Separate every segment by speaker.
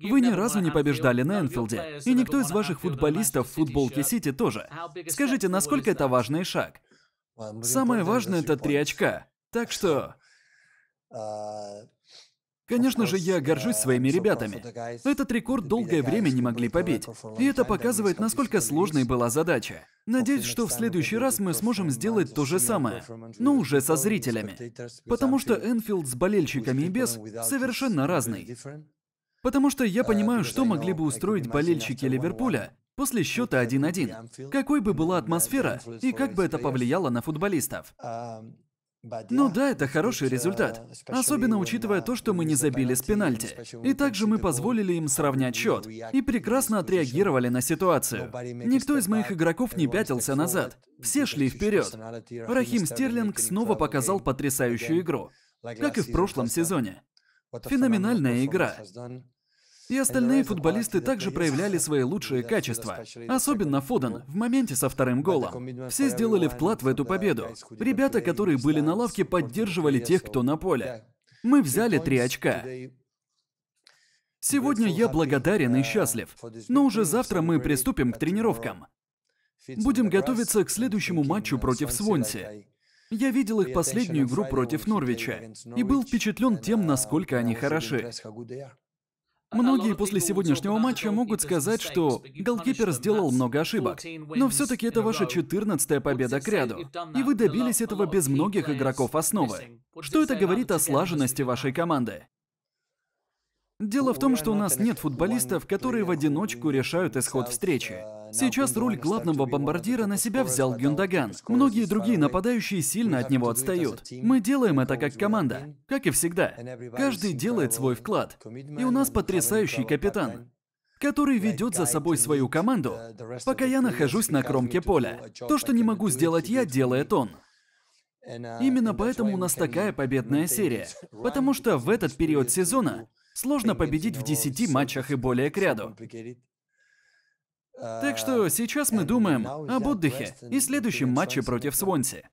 Speaker 1: Вы ни разу не побеждали на Энфилде, и никто из ваших футболистов в футболке Сити тоже. Скажите, насколько это важный шаг? Самое важное — это три очка. Так что... Конечно же, я горжусь своими ребятами. Этот рекорд долгое время не могли побить. И это показывает, насколько сложной была задача. Надеюсь, что в следующий раз мы сможем сделать то же самое, но уже со зрителями. Потому что Энфилд с болельщиками и без совершенно разный. Потому что я э, понимаю, что могли бы устроить болельщики Ливерпуля после счета 1-1. Какой бы была атмосфера и как бы это повлияло на футболистов. Ну да, это хороший э, результат, особенно учитывая то, что мы не забили с пенальти. И также мы позволили им сравнять счет и прекрасно отреагировали на ситуацию. Никто из моих игроков не пятился назад, все шли вперед. Рахим Стерлинг снова показал потрясающую игру, как и в прошлом сезоне. Феноменальная игра. И остальные футболисты также проявляли свои лучшие качества. Особенно Фоден в моменте со вторым голом. Все сделали вклад в эту победу. Ребята, которые были на лавке, поддерживали тех, кто на поле. Мы взяли три очка. Сегодня я благодарен и счастлив, но уже завтра мы приступим к тренировкам. Будем готовиться к следующему матчу против Свонси. Я видел их последнюю игру против Норвича и был впечатлен тем, насколько они хороши. Многие после сегодняшнего матча могут сказать, что голкипер сделал много ошибок. Но все-таки это ваша 14-я победа к ряду. И вы добились этого без многих игроков основы. Что это говорит о слаженности вашей команды? Дело в том, что у нас нет футболистов, которые в одиночку решают исход uh, встречи. Сейчас роль главного бомбардира на себя взял Гюндаган. Многие другие нападающие сильно от него отстают. Мы делаем это как команда, как и всегда. Каждый делает свой вклад. И у нас потрясающий капитан который ведет за собой свою uh, команду, пока я нахожусь на кромке поля. То, что не могу сделать я, делает он. Uh, Именно поэтому у нас такая победная серия. Потому что в этот период сезона сложно победить в 10 матчах и более к ряду. Так что сейчас мы думаем об отдыхе и следующем матче против Свонси.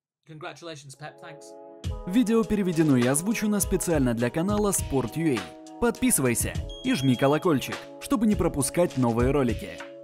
Speaker 1: Видео переведено и озвучено специально для канала Sport.ua. Подписывайся и жми колокольчик, чтобы не пропускать новые ролики.